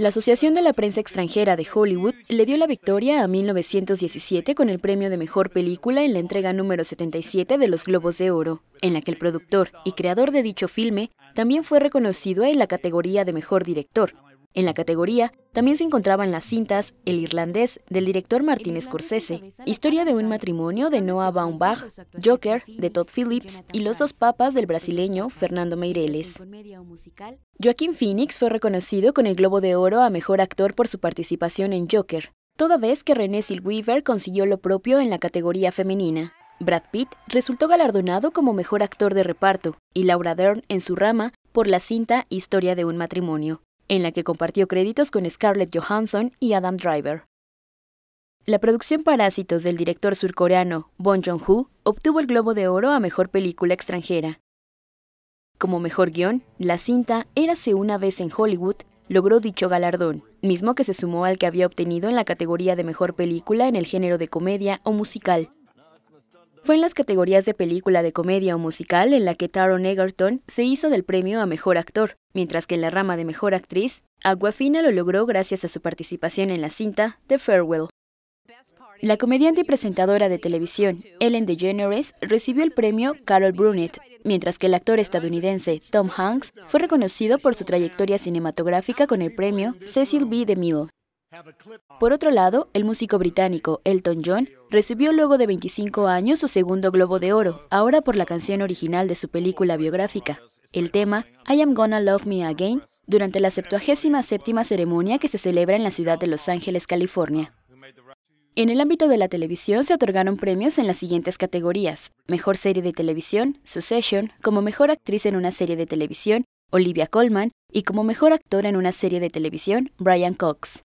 La Asociación de la Prensa Extranjera de Hollywood le dio la victoria a 1917 con el premio de Mejor Película en la entrega número 77 de los Globos de Oro, en la que el productor y creador de dicho filme también fue reconocido en la categoría de Mejor Director, en la categoría también se encontraban las cintas El irlandés del director Martín Scorsese, Historia de un matrimonio de Noah Baumbach, Joker de Todd Phillips y Los dos papas del brasileño Fernando Meireles. Joaquín Phoenix fue reconocido con el Globo de Oro a Mejor Actor por su participación en Joker, toda vez que René Zellweger consiguió lo propio en la categoría femenina. Brad Pitt resultó galardonado como mejor actor de reparto y Laura Dern en su rama por la cinta Historia de un matrimonio en la que compartió créditos con Scarlett Johansson y Adam Driver. La producción Parásitos del director surcoreano Bong Joon-ho obtuvo el Globo de Oro a Mejor Película Extranjera. Como mejor guión, la cinta Érase una vez en Hollywood logró dicho galardón, mismo que se sumó al que había obtenido en la categoría de Mejor Película en el género de comedia o musical. Fue en las categorías de película de comedia o musical en la que Taron Egerton se hizo del premio a Mejor Actor, mientras que en la rama de Mejor Actriz, Agua Fina lo logró gracias a su participación en la cinta The Farewell. La comediante y presentadora de televisión Ellen DeGeneres recibió el premio Carol Brunet, mientras que el actor estadounidense Tom Hanks fue reconocido por su trayectoria cinematográfica con el premio Cecil B. DeMille. Por otro lado, el músico británico Elton John recibió luego de 25 años su segundo Globo de Oro, ahora por la canción original de su película biográfica, el tema I Am Gonna Love Me Again, durante la 77 ceremonia que se celebra en la ciudad de Los Ángeles, California. En el ámbito de la televisión se otorgaron premios en las siguientes categorías. Mejor serie de televisión, Succession, como mejor actriz en una serie de televisión, Olivia Colman, y como mejor actor en una serie de televisión, Brian Cox.